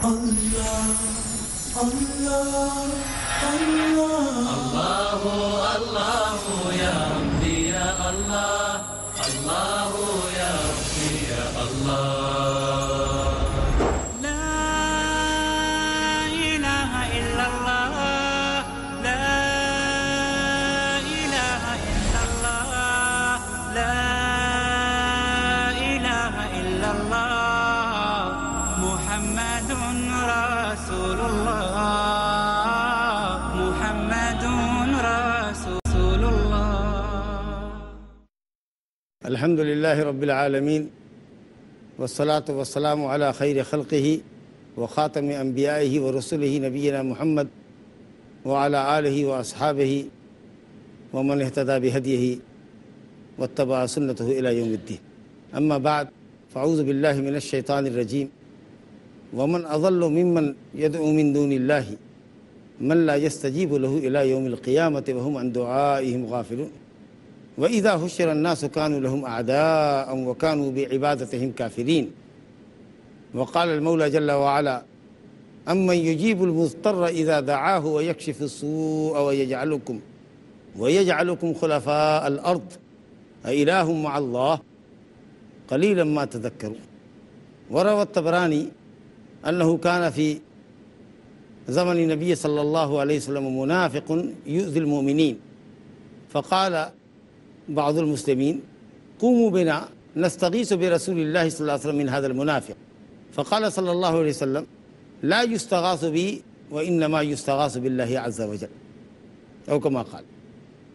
Allah, Allah, Allah. Allahu, Allahu, ya Rabbi, ya Allah. Allahu, ya Rabbi, ya Allah. الحمد لله رب العالمين والصلاة والسلام على خير خلقه وخاتم أنبيائه ورسله نبينا محمد وعلى آله وأصحابه ومن اهتدى بهديه واتبع سنته إلى يوم الدين أما بعد فأعوذ بالله من الشيطان الرجيم ومن أضل ممن يدعو من دون الله من لا يستجيب له إلى يوم القيامة وهم عن دعائهم غافلون وإذا هشر الناس كانوا لهم أعداء وكانوا بعبادتهم كافرين وقال المولى جل وعلا أمن يجيب المضطر إذا دعاه ويكشف السوء ويجعلكم ويجعلكم خلفاء الأرض أإله مع الله قليلا ما تذكروا وروى الطبراني أنه كان في زمن النبي صلى الله عليه وسلم منافق يؤذي المؤمنين فقال बादुलमसलमिन कुमु बिना नस्तगीस बे रसूल सल्लाम हादल मुनाफ़ फ़काल सल्ला वसम ला युस्तगासबी व इनमा युस्तगासबिल्ला अज़ा वजल अवकमा खाल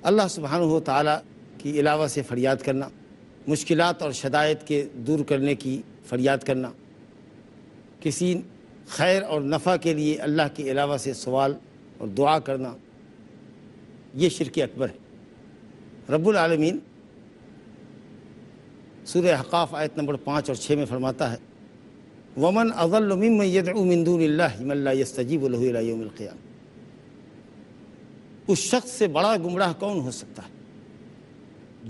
अल्लाह सुबहान ताली की अलावा से फरियाद करना मुश्किल और शदायत के दूर करने की फरियाद करना किसी खैर और नफ़ा के लिए अल्लाह के अलावा से सवाल और दुआ करना ये शिरक अकबर है रब्बुल आलमीन सूर हकाफ आयत नंबर पाँच और छः में फरमाता है वमन अज़लमिमदूनजीबलक़ियाम उस शख्स से बड़ा गुमराह कौन हो सकता है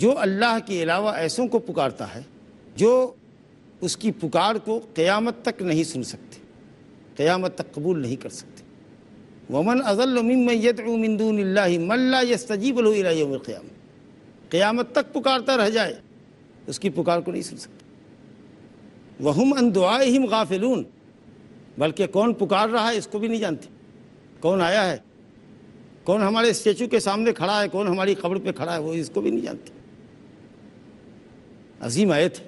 जो अल्लाह के अलावा ऐसों को पुकारता है जो उसकी पुकार को क़यामत तक नहीं सुन सकते क़यामत तक कबूल नहीं कर सकते वमन यस्तजीबलिया क़्यामत तक पुकारता रह जाए उसकी पुकार को नहीं सुन सकते वहम अन दुआ ही गाफिलून बल्कि कौन पुकार रहा है इसको भी नहीं जानते कौन आया है कौन हमारे स्टेचू के सामने खड़ा है कौन हमारी खबर पे खड़ा है वो इसको भी नहीं जानते अजीम आयत है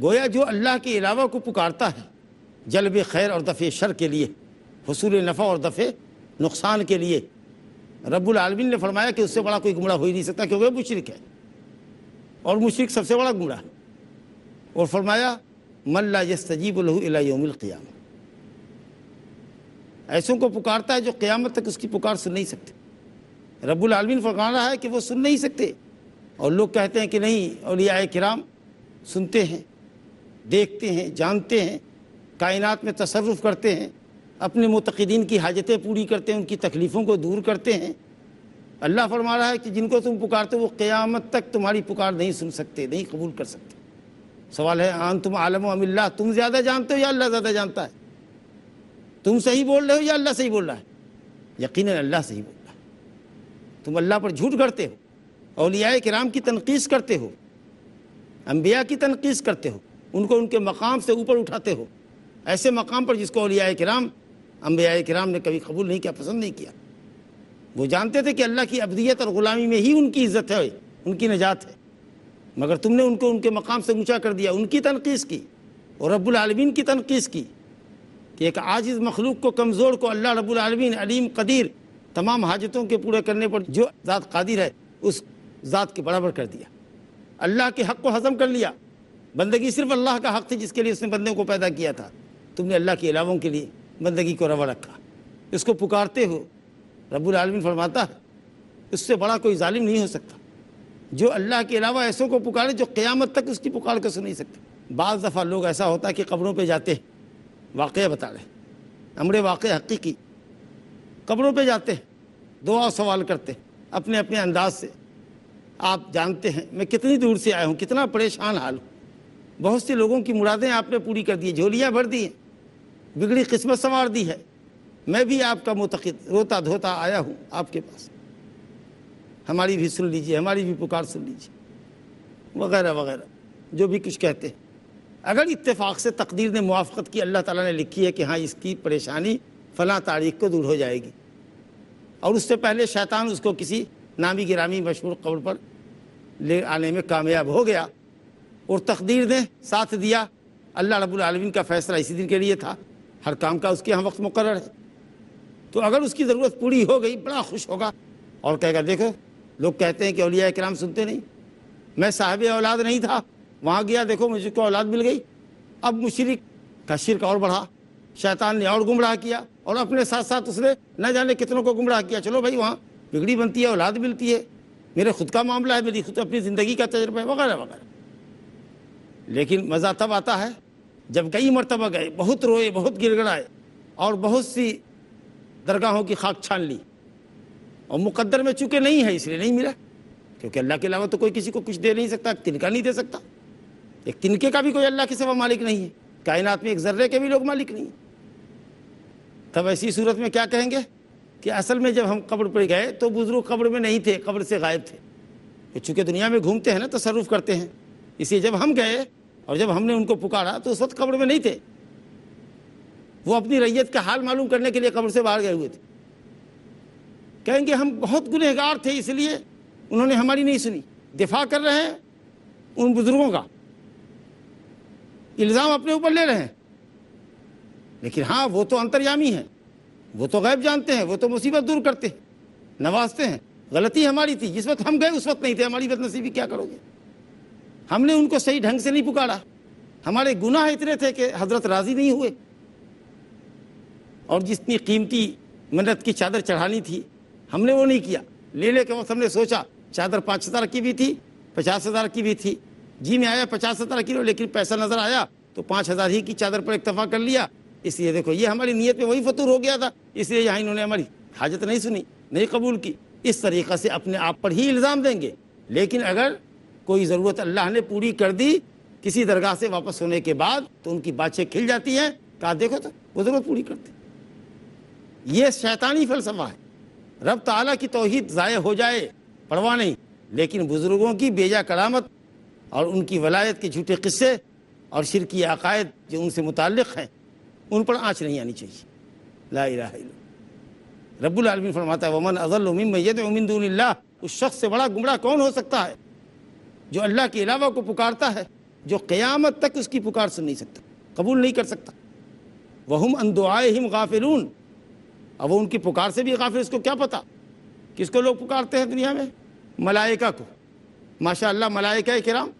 गोया जो अल्लाह के अलावा को पुकारता है जलब खैर और दफ़े शर के लिए हसूल नफ़ा और दफ़े नुकसान के लिए रबुल आलमिन ने फरमाया कि उससे बड़ा कोई गुमराह हो ही नहीं सकता क्योंकि वह मुशरक है और मुशरक सबसे बड़ा गुमराह और फरमाया मल्ला यस्तजीब लहूलाम ऐसों को पुकारता है जो क़्यामत तक उसकी पुकार सुन नहीं सकते रब्बुल आलमीन फरमा रहा है कि वो सुन नहीं सकते और लोग कहते हैं कि नहीं और ये किराम सुनते हैं देखते हैं जानते हैं कायनात में तसरफ़ करते हैं अपने मतदीन की हाजतें पूरी करते हैं उनकी तकलीफ़ों को दूर करते हैं अल्लाह फरमा रहा है कि जिनको तुम पुकारते हो वो क़यामत तक तुम्हारी पुकार नहीं सुन सकते नहीं कबूल कर सकते सवाल है आन तुम आलम अमिल्ला तुम ज़्यादा जानते हो या अल्लाह ज़्यादा जानता है तुम सही बोल रहे हो या अल्लाह सही बोल रहा है यकीन अल्लाह सही बोल रहा है तुम अल्लाह पर झूठ करते हो अलिया कराम की तनकीस करते हो अम्बिया की तनकीस करते हो उनको उनके मकाम से ऊपर उठाते हो ऐसे मकाम पर जिसको अलिया कराम अम्बिया कराम ने कभी कबूल नहीं किया पसंद नहीं किया वो जानते थे कि अल्लाह की अबदियत और ग़ुलामी में ही उनकी इज्जत है उनकी नजात है मगर तुमने उनको उनके मकाम से ऊँचा कर दिया उनकी तनकीस की और रबालमीन की तनकीस की कि एक आजिज़ मखलूक को कमज़ोर को अल्लाह रबालमीन अलीम कदीर तमाम हाजतों के पूरे करने पर जो ज़ात कदिर है उस ज़ात के बराबर कर दिया अल्लाह के हक़ को हजम कर लिया बंदगी सिर्फ अल्लाह का हक़ थी जिसके लिए उसने बंदों को पैदा किया था तुमने अल्लाह के अलावों के लिए बंदगी को रवा रखा इसको पुकारते हो रबुल आलमिन फरमाता है इससे बड़ा कोई जालिम नहीं हो सकता जो अल्लाह के अलावा ऐसों को पुकारे जो क़्यामत तक उसकी पुकार कर सुन नहीं सकते बज़ दफ़ा लोग ऐसा होता है कि कब्रों पर जाते हैं वाक़ बता रहे अमर वाक़ हकीकी कब्रों पर जाते हैं दुआ सवाल करते अपने अपने अंदाज से आप जानते हैं मैं कितनी दूर से आया हूँ कितना परेशान हाल हूँ बहुत से लोगों की मुरादें आपने पूरी कर दी झोलियाँ भर दी हैं बिगड़ी किस्मत संवार दी है मैं भी आपका मुतकद रोता धोता आया हूँ आपके पास हमारी भी सुन लीजिए हमारी भी पुकार सुन लीजिए वगैरह वगैरह जो भी कुछ कहते हैं अगर इत्तेफाक से तकदीर ने मुआफ़त की अल्लाह ताला ने लिखी है कि हाँ इसकी परेशानी फ़ला तारीख को दूर हो जाएगी और उससे पहले शैतान उसको किसी नामी गिरामी मशहूर कब्र पर ले आने में कामयाब हो गया और तकदीर ने साथ दिया अल्लाह रबुलमिन का फ़ैसला इसी दिन के लिए था हर काम का उसके यहाँ वक्त मुकर है तो अगर उसकी ज़रूरत पूरी हो गई बड़ा खुश होगा और कहेगा देखो लोग कहते हैं कि अलिया कराम सुनते नहीं मैं साहब औलाद नहीं था वहाँ गया देखो मुझको औलाद मिल गई अब मुशरक का शिरक और बढ़ा शैतान ने और गुमराह किया और अपने साथ साथ उसने न जाने कितनों को गुमराह किया चलो भाई वहाँ बिगड़ी बनती है औलाद मिलती है मेरे खुद का मामला है मेरी खुद अपनी ज़िंदगी का तजर्बा है वगैरह वगैरह लेकिन मज़ा तब आता है जब कई मरतबा गए बहुत रोए बहुत गिर और बहुत सी दरगाहों की खाक छान ली और मुकद्दर में चुके नहीं है इसलिए नहीं मिला क्योंकि अल्लाह के अलावा तो कोई किसी को कुछ दे नहीं सकता तिनका नहीं दे सकता एक तिनके का भी कोई अल्लाह के सिवा मालिक नहीं है कायनात में एक जर्रे के भी लोग मालिक नहीं तब ऐसी सूरत में क्या कहेंगे कि असल में जब हम कब्र पर गए तो बुज़ुर्ग कब्र में नहीं थे कब्र से गायब थे चूँकि दुनिया में घूमते हैं ना तसरुफ करते हैं इसलिए जब हम गए और जब हमने उनको पुकारा तो उस वक्त कब्र में नहीं थे वो अपनी रैयत का हाल मालूम करने के लिए कब्र से बाहर गए हुए थे कहेंगे हम बहुत गुनहगार थे इसलिए उन्होंने हमारी नहीं सुनी दिफा कर रहे हैं उन बुजुर्गों का इल्ज़ाम अपने ऊपर ले रहे हैं लेकिन हाँ वो तो अंतर्यामी हैं वो तो गैब जानते हैं वो तो मुसीबत दूर करते हैं नवाजते हैं गलती हमारी थी जिस वक्त हम गए उस वक्त नहीं थे हमारी बदनसीबी क्या करोगे हमने उनको सही ढंग से नहीं पुकारा हमारे गुनाह इतने थे कि हजरत राज़ी नहीं हुए और जितनी कीमती मन्नत की चादर चढ़ानी थी हमने वो नहीं किया लेने के वक्त हमने सोचा चादर पाँच हज़ार की भी थी पचास हज़ार की भी थी जी में आया पचास हज़ार की लेकिन पैसा नज़र आया तो पाँच हज़ार ही की चादर पर इतफा कर लिया इसलिए देखो ये हमारी नीयत में वही फतूर हो गया था इसलिए यहाँ इन्होंने हमारी हाजत नहीं सुनी नहीं कबूल की इस तरीक़े से अपने आप पर ही इल्ज़ाम देंगे लेकिन अगर कोई ज़रूरत अल्लाह ने पूरी कर दी किसी दरगाह से वापस होने के बाद तो उनकी बातें खिल जाती हैं कहा देखो तो वो ज़रूरत पूरी करती ये शैतानी फलसफा है रब ताला की तोहहीद ज़ाय हो जाए पड़वा नहीं लेकिन बुज़ुर्गों की बेजा करामत और उनकी वलायत के झूठे किस्से और शिर की अकायद जो उनसे मुतल हैं उन पर आँच नहीं आनी चाहिए ला रबालमीन फरमाता है वमन अज़लमिन मैत उमिंदुल्ला उस शख्स से बड़ा गुमराह कौन हो सकता है जो अल्लाह के अलावा को पुकारता है जो क़्यामत तक उसकी पुकार सुन नहीं सकता कबूल नहीं कर सकता वहम हिम गाफिलून अब वो उनकी पुकार से भी काफिर इसको क्या पता किसको लोग पुकारते हैं दुनिया में मलाइका को माशा मलाइका कराम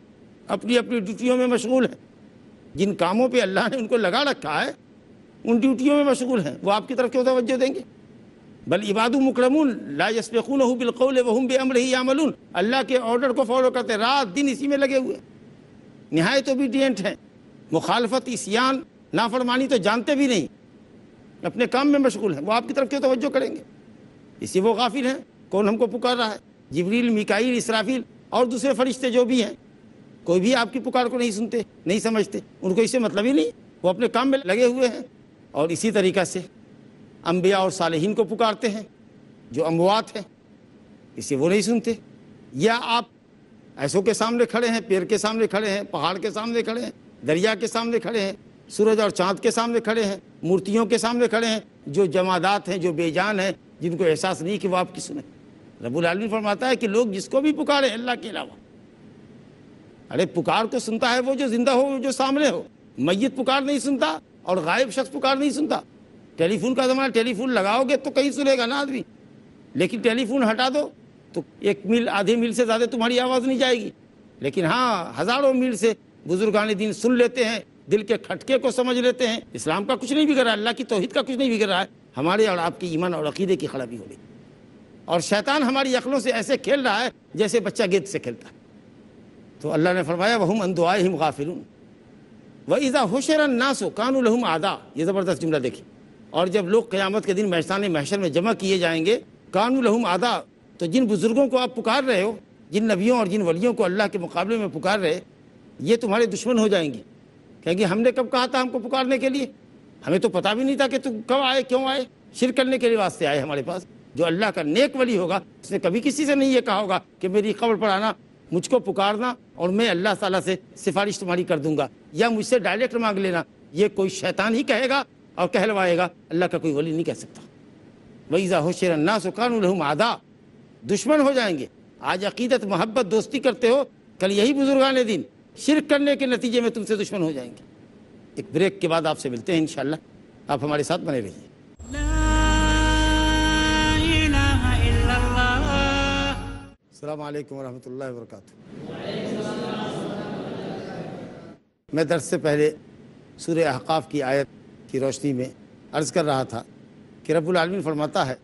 अपनी अपनी ड्यूटियों में मशगूल है जिन कामों पर अल्लाह ने उनको लगा रखा है उन ड्यूटियों में मशगूल हैं वो आपकी तरफ क्यों तोज्जो देंगे बल इबाद मुकरमून लाजून बिलकौल वहम बेअमर ही अमलून अल्लाह के ऑर्डर को फॉलो करते रात दिन इसी में लगे हुए नहायत ओबीडियंट हैं मुखालफत इसियान नाफरमानी तो जानते भी नहीं अपने काम में मशगूल हैं वो आपकी तरफ क्यों तवज्जो करेंगे इसी वो गाफिल हैं कौन हमको पुकार रहा है जबरील मिकाइल इसराफिल और दूसरे फरिश्ते जो भी हैं कोई भी आपकी पुकार को नहीं सुनते नहीं समझते उनको इससे मतलब ही नहीं वो अपने काम में लगे हुए हैं और इसी तरीक़ा से अम्बिया और सालहीन को पुकारते हैं जो अमवात हैं इसे वो नहीं सुनते या आप ऐसों के सामने खड़े हैं पेड़ के सामने खड़े हैं पहाड़ के सामने खड़े हैं दरिया के सामने खड़े हैं सूरज और चांद के सामने खड़े हैं मूर्तियों के सामने खड़े हैं जो जमादात हैं जो बेजान हैं जिनको एहसास नहीं कि वो आपकी सुने रबुल आलमी फरमाता है कि लोग जिसको भी पुकारे अल्लाह के अलावा अरे पुकार को सुनता है वो जो जिंदा हो जो सामने हो मैत पुकार नहीं सुनता और गायब शख्स पुकार नहीं सुनता टेलीफोन का ज़माना टेलीफोन लगाओगे तो कहीं सुनेगा ना आदमी लेकिन टेलीफोन हटा दो तो एक मील आधे मील से ज़्यादा तुम्हारी आवाज़ नहीं जाएगी लेकिन हाँ हज़ारों मील से बुजुर्गान दिन सुन लेते हैं दिल के खटके को समझ लेते हैं इस्लाम का कुछ नहीं बिगड़ रहा अल्लाह की तोहिद का कुछ नहीं बिगड़ रहा है हमारे और आपके ईमान और अकीदे की खराबी हो रही और शैतान हमारी अकलों से ऐसे खेल रहा है जैसे बच्चा गेंद से खेलता है तो अल्लाह ने फरमाया वह अंदुआ हम गाफिल व ईज़ा हुशर नासो कानून लहम आदा ये ज़बरदस्त जुमला देखी और जब लोग क़्यामत के दिन महसान महशर में जमा किए जाएंगे कानून लहम आदा तो जिन बुज़ुर्गों को आप पुकार रहे हो जिन नबियों और जिन वलियों को अल्लाह के मुकाबले में पुकार रहे ये तुम्हारे दुश्मन हो जाएंगी क्योंकि हमने कब कहा था हमको पुकारने के लिए हमें तो पता भी नहीं था कि तुम कब आए क्यों आए शिर करने के लिए वास्ते आए हमारे पास जो अल्लाह का नेक वली होगा उसने कभी किसी से नहीं ये कहा होगा कि मेरी खबर आना मुझको पुकारना और मैं अल्लाह ताला से सिफारिश तुम्हारी कर दूंगा या मुझसे डायरेक्ट मांग लेना ये कोई शैतान ही कहेगा और कहलवाएगा अल्लाह का कोई वली नहीं कह सकता वईज़ा होशर अन्ना सुकान आदा दुश्मन हो जाएंगे आज अकीदत मोहब्बत दोस्ती करते हो कल यही बुजुर्गान दिन शिरक करने के नतीजे में तुमसे दुश्मन हो जाएंगे एक ब्रेक के बाद आपसे मिलते हैं इन आप हमारे साथ बने रहिए अल्लाम वरहमल वर्क मैं दर्ज से पहले सूर अहकाफ़ की आयत की रोशनी में अर्ज़ कर रहा था कि रबालमीन फरमाता है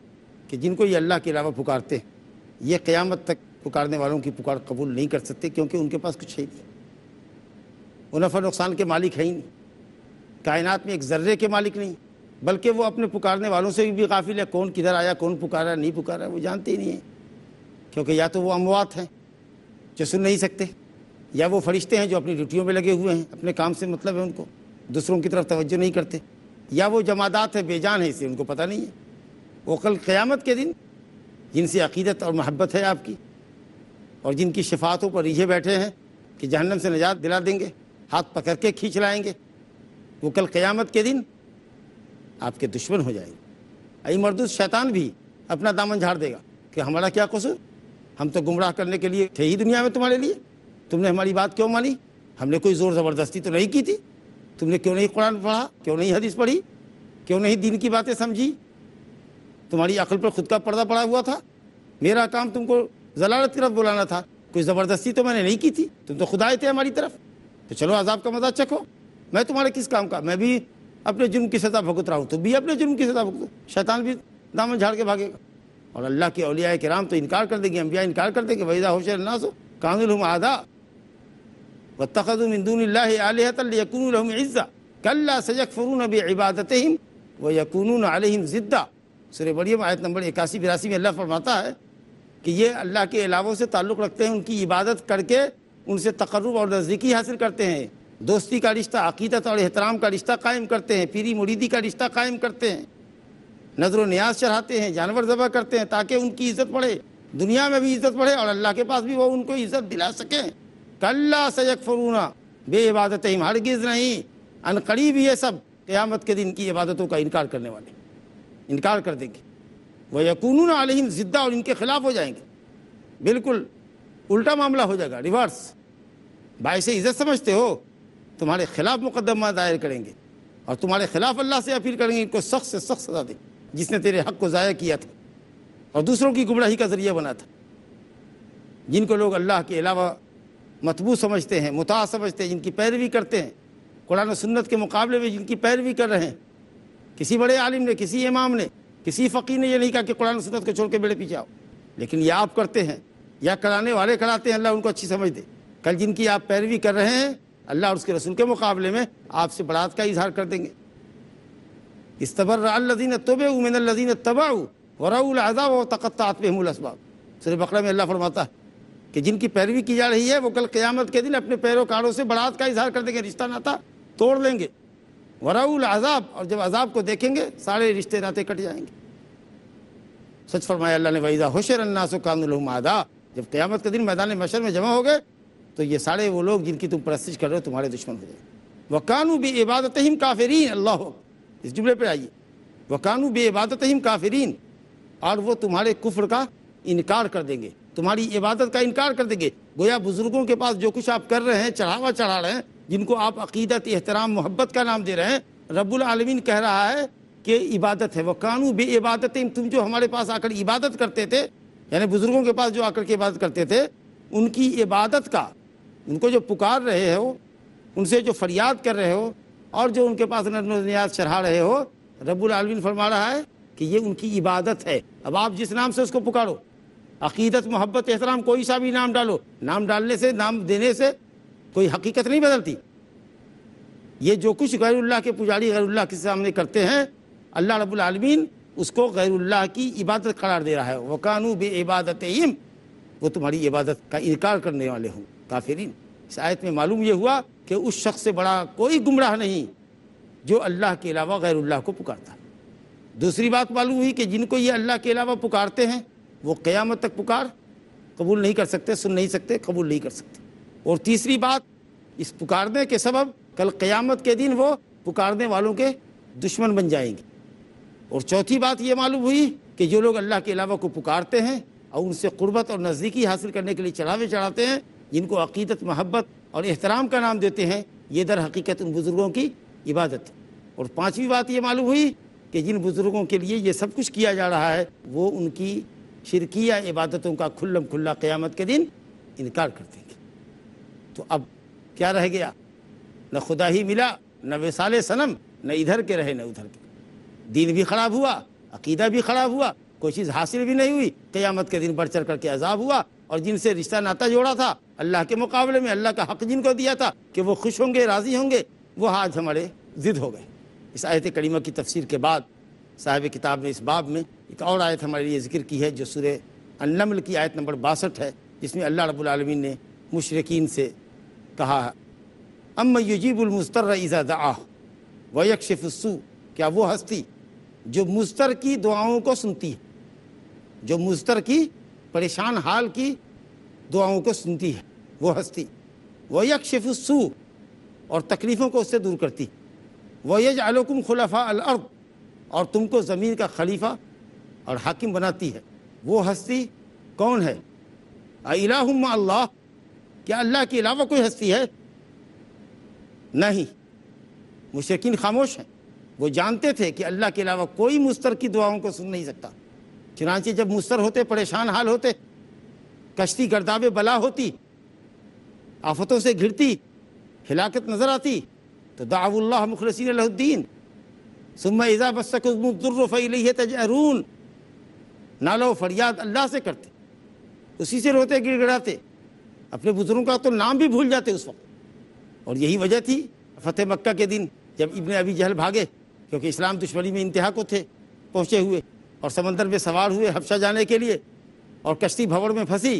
कि जिनको ये अल्लाह के अलावा पुकारते हैं ये क़्यामत तक पुकारने वालों की पुकार कबूल नहीं कर सकते क्योंकि उनके पास कुछ है ही नहीं वो नफ़ा नुकसान के मालिक है ही नहीं कायनात में एक ज़र्रे के मालिक नहीं बल्कि वो अपने पुकारने वालों से भी काफिल है कौन किधर आया कौन पुकारा नहीं पुकारा वो जानते ही नहीं है क्योंकि या तो वो अमवात हैं जो सुन नहीं सकते या वो फरिश्ते हैं जो अपनी ड्यूटियों में लगे हुए हैं अपने काम से मतलब है उनको दूसरों की तरफ तवज्जो नहीं करते या वो जमादात है बेजान है इसे उनको पता नहीं है वो कल क़्यामत के दिन जिनसे अकीदत और महब्बत है आपकी और जिनकी शिफातों पर रीझे बैठे हैं कि जहन्नम से निजात दिला देंगे हाथ पकड़ के खींच लाएंगे वो कल क़यामत के दिन आपके दुश्मन हो जाएंगे आई मरदूस शैतान भी अपना दामन झाड़ देगा कि हमारा क्या कसूर हम तो गुमराह करने के लिए थे ही दुनिया में तुम्हारे लिए तुमने हमारी बात क्यों मानी हमने कोई ज़ोर ज़बरदस्ती तो नहीं की थी तुमने क्यों नहीं कुरान पढ़ा क्यों नहीं हदीस पढ़ी क्यों नहीं दिन की बातें समझी तुम्हारी अकल पर खुद का पर्दा पड़ा हुआ था मेरा काम तुमको जलालत की तरफ बुलाना था कोई ज़बरदस्ती तो मैंने नहीं की थी तुम तो खुदाए थे हमारी तरफ तो चलो अजाब का मजा चखो मैं तुम्हारे किस काम का मैं भी अपने जुर्म की सजा भुगत रहा हूँ तुम भी अपने जुर्म की सजा भुगत शैतान भी दामन झाड़ के भागेगा और अल्लाह के अलिया राम तो इनकार कर देंगे अम्बिया इनकार कर देंगे वहीदा होशर सो कानुल हम आधा व तखदम इज़्ज़ा कल्ला सजक फरून अब इबादत हिम व यकून आलिम ज़िद्दा सुर आयत नंबर इक्यासी बिरासी में अल्लाह फरमाता है कि ये अल्लाह के अलावों से ताल्लुक़ रखते हैं उनकी इबादत करके उनसे तकर्रब और नज़दीकी हासिल करते हैं दोस्ती का रिश्ता अकीदत और एहतराम का रिश्ता कायम करते हैं पीरी मुरीदी का रिश्ता कायम करते हैं नजर न्याज चढ़ाते हैं जानवर ज़बह करते हैं ताकि उनकी इज्जत बढ़े दुनिया में भी इज्जत बढ़े और अल्लाह के पास भी वो उनको इज्जत दिला सकें कल्ला सैक फरूना बे इबादत हरगिज़ नहीं करीब ये सब क़्यामत के दिन की इबादतों का इनकार करने वाले इनकार कर देंगे वह यकून आलिम ज़िद्दा और इनके खिलाफ हो जाएंगे बिल्कुल उल्टा मामला हो जाएगा रिवर्स भाई से इज्जत समझते हो तुम्हारे खिलाफ मुकदमा दायर करेंगे और तुम्हारे खिलाफ अल्लाह से अपील करेंगे इनको सख्त से सख्त सजा दे जिसने तेरे हक को ज़ाया किया था और दूसरों की गुमराही का ज़रिया बना था जिनको लोग अल्लाह के अलावा मतबू समझते हैं मुता समझते हैं जिनकी पैरवी करते हैं कुरान सुन्नत के मुकाबले में जिनकी पैरवी कर रहे हैं किसी बड़े आलिम ने किसी इमाम ने किसी फ़कीर ने यह नहीं कहा कि कुरान सुन्नत को छोड़ के बेड़े पीछे आओ लेकिन यह आप करते हैं या कराने वाले कराते हैं अल्लाह उनको अच्छी समझ दे कल जिनकी आप पैरवी कर रहे हैं अल्लाह और उसके रसूल के मुकाबले में आपसे बरात का इजहार कर देंगे इस्तबर अल्लदीन तोबे उमिन लदीन तबाऊ वराउलजा व तकत्तात हमबाब सर बकरा में अल्लाह फरमाता है कि जिनकी पैरवी की जा रही है वो कल क़्यामत के दिन अपने पैरोकारों से बरात का इजहार कर देंगे रिश्ता नाता तोड़ लेंगे वराउल अजाब और जब अजाब को देखेंगे सारे रिश्ते नाते कट जाएंगे सच फरमाया अल्लाह ने वहीदा होशर अन्नासो कानुल आदा जब क़्यामत के दिन मैदान मशर में जमा हो गए तो ये सारे वो लोग जिनकी तुम प्रस्तिश कर रहे हो तुम्हारे दुश्मन हो गए वकानू बे इबादत हिम काफरीन अल्लाह इस जुमले पर आइए वकानू बे इबादत हिम काफरीन और वो तुम्हारे कुफर का इनकार कर देंगे तुम्हारी इबादत का इनकार कर देंगे गोया बुजुर्गों के पास जो कुछ आप कर रहे हैं चढ़ावा चढ़ा रहे हैं जिनको आप अकीदत एहतराम मोहब्बत का नाम दे रहे हैं रबुल आलमीन कह रहा है कि इबादत है वकानू बे इबादत तुम जो हमारे पास आकर इबादत करते थे यानी बुजुर्गों के पास जो आकर के इबादत करते थे उनकी इबादत का उनको जो पुकार रहे हो उनसे जो फरियाद कर रहे हो और जो उनके पास नियाज चढ़ा रहे हो रबुल आलमीन फरमा रहा है कि ये उनकी इबादत है अब आप जिस नाम से उसको पुकारो अकीदत मोहब्बत एहतराम कोई सा भी नाम डालो नाम डालने से नाम देने से कोई हकीकत नहीं बदलती ये जो कुछ गैरुल्लाह के पुजारी गैरुल्लाह के सामने करते हैं अल्लाह रब्बुल आलमीन उसको गैरुल्लाह की इबादत करार दे रहा है वकानू बे इबादत वो तुम्हारी इबादत का इनकार करने वाले हों काफिरीन इस आयत में मालूम यह हुआ कि उस शख्स से बड़ा कोई गुमराह नहीं जो अल्लाह के अलावा गैरुल्लाह को पुकारता दूसरी बात मालूम हुई कि जिनको ये अल्लाह के अलावा पुकारते हैं वो क़यामत तक पुकार कबूल नहीं कर सकते सुन नहीं सकते कबूल नहीं कर सकते और तीसरी बात इस पुकारने के सबब कल क़यामत के दिन वो पुकारने वालों के दुश्मन बन जाएंगे और चौथी बात ये मालूम हुई कि जो लोग अल्लाह के अलावा को पुकारते हैं और उनसे क़ुरबत और नज़दीकी हासिल करने के लिए चढ़ावे चढ़ाते हैं जिनको अकीदत महब्बत और एहतराम का नाम देते हैं ये दर हकीकत उन बुज़ुर्गों की इबादत और पाँचवीं बात ये मालूम हुई कि जिन बुज़ुर्गों के लिए ये सब कुछ किया जा रहा है वो उनकी शिरकिया इबादतों का खुल्लम खुल्ला क़्यामत के दिन इनकार कर देंगे तो अब क्या रह गया न खुदा ही मिला न वाल सनम न इधर के रहे न उधर के दिन भी ख़राब हुआ अकीदा भी ख़राब हुआ कोई चीज़ हासिल भी नहीं हुई क़्यामत के दिन बढ़ चढ़ करके अजाब हुआ और जिनसे रिश्ता नाता जोड़ा था अल्लाह के मुकाबले में अल्लाह का हक जिनको दिया था कि वो खुश होंगे राज़ी होंगे वो आज हमारे ज़िद हो गए इस आयत करीमा की तफसीर के बाद साहिब किताब ने इस बाब में एक और आयत हमारे लिए जिक्र की है जो सुर अन्नमल की आयत नंबर बासठ है जिसमें अल्लाह रबालमीन ने मुशरकिन से कहा है अम इजा ईज़ा आह वयकशफ़ु क्या वो हस्ती जो मुस्तर की दुआओं को सुनती है जो मुस्तर की परेशान हाल की दुआओं को सुनती है वो हस्ती व यकशफ़ु और तकलीफ़ों को उससे दूर करती वह यज आलकुम खुलाफा अलअर्द और तुमको ज़मीन का खलीफा और हाकिम बनाती है वो हस्ती कौन है अला अल्लाह क्या अल्लाह के अलावा कोई हस्ती है नहीं मुशरकिन खामोश हैं वो जानते थे कि अल्लाह के अलावा कोई मुस्तर की दुआओं को सुन नहीं सकता चुनाचे जब मुस्तर होते परेशान हाल होते कश्ती गर्दाबे बला होती आफतों से घिरती हिलाकत नज़र आती तो दाउल्ला मुखलसिन सुम इज़ा तजरून नालो फरियाद अल्लाह से करते उसी से रोते गिड़गड़ाते अपने बुजुर्गों का तो नाम भी भूल जाते उस वक्त और यही वजह थी फतेह मक्का के दिन जब इबन अभी जहल भागे क्योंकि इस्लाम दुश्मनी में इंतहा को थे पहुँचे हुए और समंदर में सवार हुए हफ्शा जाने के लिए और कश्ती भवड़ में फंसी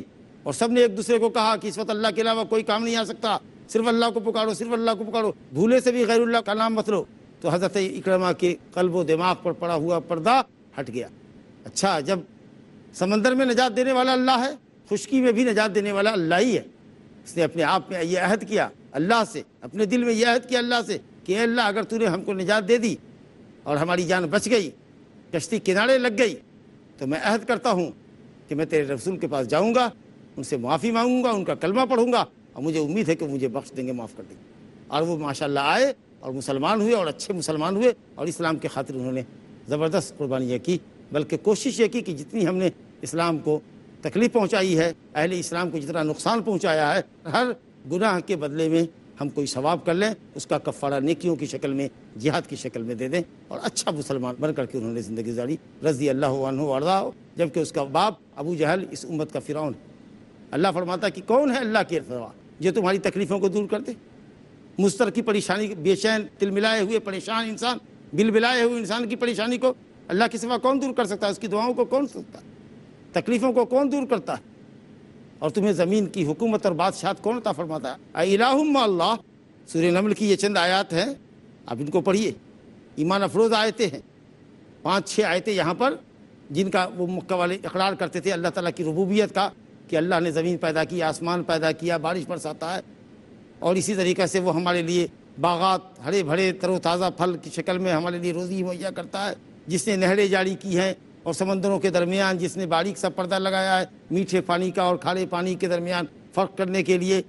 और सब ने एक दूसरे को कहा कि इस वक्त अल्लाह के अलावा कोई काम नहीं आ सकता सिर्फ अल्लाह को पुकारो सिर्फ अल्लाह को पुकारो भूले से भी गैरुल्ला का नाम बतलो तो हजरत इकरमा के कल्ब दिमाग पर पड़ा हुआ पर्दा हट गया अच्छा जब समंदर में नजात देने वाला अल्लाह है खुशकी में भी नजात देने वाला अल्लाह ही है उसने अपने आप में यह अहद किया अल्लाह से अपने दिल में यह अहद किया अल्लाह से कि अल्लाह अगर तूने हमको निजात दे दी और हमारी जान बच गई कश्ती किनारे लग गई तो मैं अहद करता हूँ कि मैं तेरे रसूल के पास जाऊँगा उनसे माफ़ी मांगूंगा उनका कलमा पढ़ूंगा और मुझे उम्मीद है कि मुझे बख्श देंगे माफ़ कर देंगे और वो माशाल्लाह आए और मुसलमान हुए और अच्छे मुसलमान हुए और इस्लाम के खातिर उन्होंने ज़बरदस्त कुर्बानियाँ की बल्कि कोशिश ये की कि जितनी हमने इस्लाम को तकलीफ़ पहुँचाई है अहल इस्लाम को जितना नुकसान पहुँचाया है हर गुनाह के बदले में हम कोई सवाब कर लें उसका कफ़ारा नेकियों की शक्ल में जिहाद की शक्ल में दे दें और अच्छा मुसलमान बन करके उन्होंने ज़िंदगी गुजारी रजी अल्लाह वर्दा जबकि उसका बाप अबू जहल इस उम्मत का फ़िरौन अल्लाह फरमाता कि कौन है अल्लाह के सवा जो तुम्हारी तकलीफ़ों को दूर कर दे मुस्तर की परेशानी बेचैन तिलमिलाए हुए परेशान इंसान बिल मिलाए हुए इंसान की परेशानी को अल्लाह के सिवा कौन दूर कर सकता है उसकी दुआओं को कौन सकता है तकलीफ़ों को कौन दूर करता है और तुम्हें ज़मीन की हुकूमत और बादशाह कौन था फरमाता है अल्लाह सूर्य नमल की ये चंद आयात हैं आप इनको पढ़िए ईमान अफरोज़ आयते हैं पाँच छः आयतें यहाँ पर जिनका वो मक्का वाले इकरार करते थे अल्लाह ताला की रबूबियत का कि अल्लाह ने ज़मीन पैदा की आसमान पैदा किया बारिश बरसाता है और इसी तरीके से वो हमारे लिए बागात हरे भरे तरोताज़ा फल की शक्ल में हमारे लिए रोज़ी मुहैया करता है जिसने नहरें जारी की हैं और समंदरों के दरमियान जिसने बारीक सा पर्दा लगाया है मीठे पानी का और खारे पानी के दरमियान फ़र्क करने के लिए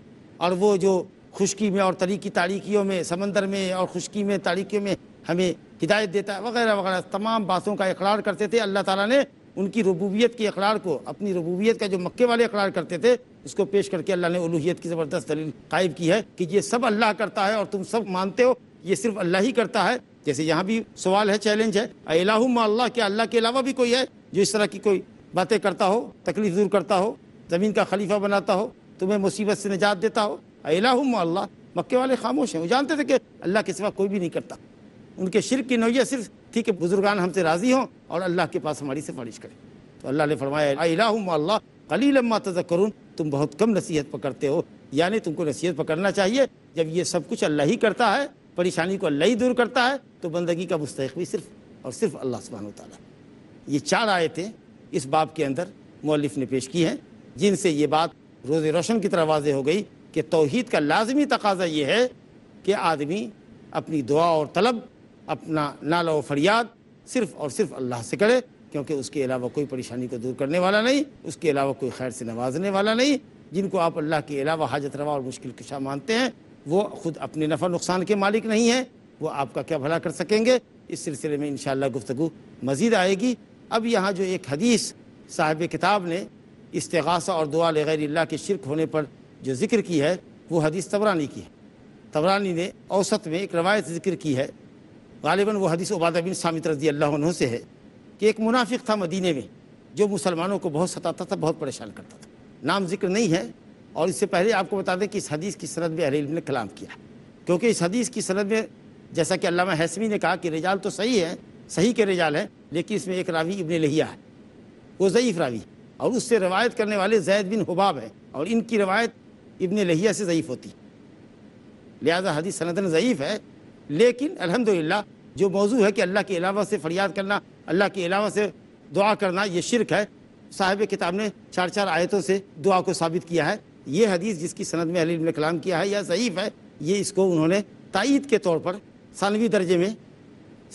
और वो जो खुशकी में और तरीकी तारीखियों में समंदर में और खुशकी में तारीखियों में हमें हिदायत देता है वगैरह वगैरह तमाम बातों का इकरार करते थे अल्लाह ताला ने उनकी रबूबियत के इकरार को अपनी रबूबियत का जो मक्के वाले अखरार करते थे इसको पेश करके अल्लाह ने उलूहियत की ज़बरदस्त दलील कायब की है कि ये सब अल्लाह करता है और तुम सब मानते हो ये सिर्फ अल्लाह ही करता है जैसे यहाँ भी सवाल है चैलेंज है अल्लाह के अल्लाह के अलावा भी कोई है जो इस तरह की कोई बातें करता हो तकलीफ दूर करता हो ज़मीन का खलीफा बनाता हो तुम्हें मुसीबत से निजात देता हो अलाहुमा अल्लाह मक्के वाले खामोश हैं वो जानते थे कि अल्लाह के सिवा कोई भी नहीं करता उनके शिर की नोयत सिर्फ ठीक है बुजुर्गान हमसे राज़ी हों और अल्लाह के पास हमारी सिफारिश करें तो अल्लाह ने फरमाया अल्लाह कली लम्मा तजक्रून तुम बहुत कम नसीहत पकड़ते हो यानी तुमको नसीहत पकड़ना चाहिए जब ये सब कुछ अल्लाह ही करता है परेशानी को अल्लाह ही दूर करता है तो बंदगी का मुस्तक भी सिर्फ और सिर्फ अल्लाह सुबहान ताली ये चार आयतें इस बाब के अंदर मौलिफ ने पेश की हैं जिनसे ये बात रोज़ रोशन की तरह वाजह हो गई कि तोहद का लाजमी तकाजा ये है कि आदमी अपनी दुआ और तलब अपना नाला व फरियाद सिर्फ और सिर्फ अल्लाह से करे क्योंकि उसके अलावा कोई परेशानी को दूर करने वाला नहीं उसके अलावा कोई खैर से नवाजने वाला नहीं जिनको आप अल्लाह के अलावा हाजत रवा और मुश्किल कशा मानते हैं वो खुद अपने नफ़ा नुकसान के मालिक नहीं है वो आपका क्या भला कर सकेंगे इस सिलसिले में इन गुफ्तु मज़ीद आएगी अब यहाँ जो एक हदीस साहिब किताब ने इस्तेगासा और दुआ गैर के शिरक होने पर जो जिक्र की है वो हदीस तबरानी की है तबरानी ने औसत में एक रवायत जिक्र की है गालिबा वो हदीस उबादा बिन सामित रजी अल्लाह से है कि एक मुनाफिक था मदीने में जो मुसलमानों को बहुत सताता था बहुत परेशान करता था नाम जिक्र नहीं है और इससे पहले आपको बता दें कि इस हदीस की सनद में अहल ने कलाम किया क्योंकि इस हदीस की सनद में जैसा कि अलामा हैसमी ने कहा कि रिजाल तो सही है सही के रिजाल हैं लेकिन इसमें एक रावी इबन लहिया है वो ज़यीफ़ रावी और उससे रवायत करने वाले जैद बिन हबाब है और इनकी रवायत इबन लहिया से ज़यीफ़ होती लिहाजा हदीस सनदन ज़यीफ़ है लेकिन अलहमदिल्ला जो मौजू है कि अल्लाह के अलावा से फरियाद करना अल्लाह के अलावा से दुआ करना ये शिरक है साहिब किताब ने चार चार आयतों से दुआ को साबित किया है ये हदीस जिसकी सनद में अलीम कलाम किया है या सहीफ है ये इसको उन्होंने तइद के तौर पर सानवी दर्जे में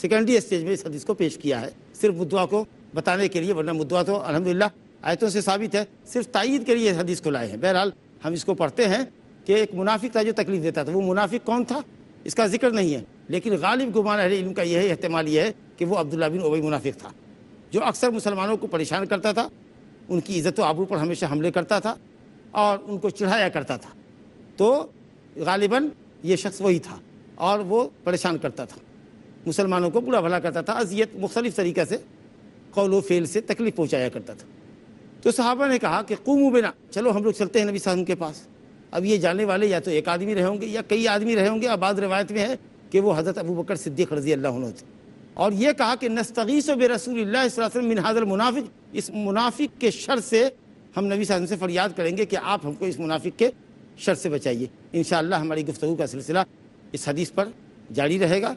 सेकेंडरी स्टेज में इस हदीस को पेश किया है सिर्फ मुद्दा को बताने के लिए वरना मुद्दा तो अलहमदिल्ला आयतों से साबित है सिर्फ तइद के लिए इस हदीस को लाए हैं बहरहाल हम इसको पढ़ते हैं कि एक मुनाफिक था जो तकलीफ देता था वो मुनाफिक कौन था इसका जिक्र नहीं है लेकिन गालिब गुमान अहल इल्म का यही अहतमाल यह है कि वो अब्दुल्ला बिन ओबई मुनाफिक था जो अक्सर मुसलमानों को परेशान करता था उनकी इज़्ज़त आबरू पर हमेशा हमले करता था और उनको चिढ़ाया करता था तो गालिबा ये शख्स वही था और वो परेशान करता था मुसलमानों को बुरा भला करता था अजियत मुख्तलिफ तरीक़े से कौल फेल से तकलीफ़ पहुँचाया करता था तो साहबा ने कहा कि कुमू बिना चलो हम लोग चलते हैं नबी साहब के पास अब ये जाने वाले या तो एक आदमी रहे होंगे या कई आदमी रहे होंगे आबाद रवायत में है कि वो हज़रत अबू बकर सिद्दीक रजी अल्लाह थे और ये कहा कि नस्तगीस बे रसूल मिनहादल मुनाफिक इस मुनाफिक के शर से हम नबी साहब से फरियाद करेंगे कि आप हमको इस मुनाफिक के शर से बचाइए इन हमारी गुफ्तु का सिलसिला इस हदीस पर जारी रहेगा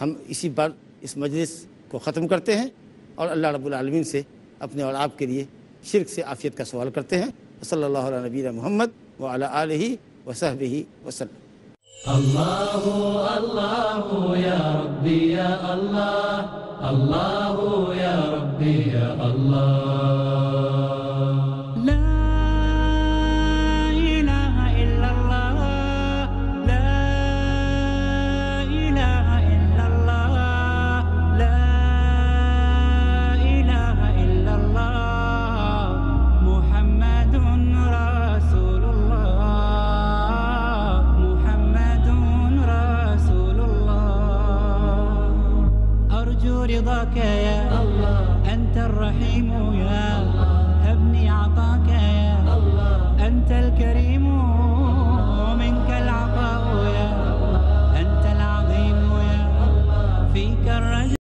हम इसी बार इस मजलिस को ख़त्म करते हैं और अल्लाह रबालमीन से अपने और आपके लिए शिरक से आफियत का सवाल करते हैं सल्ला नबी मोहम्मद وعلى آله وصحبه وسلم الله الله يا ربي يا الله الله يا ربي يا الله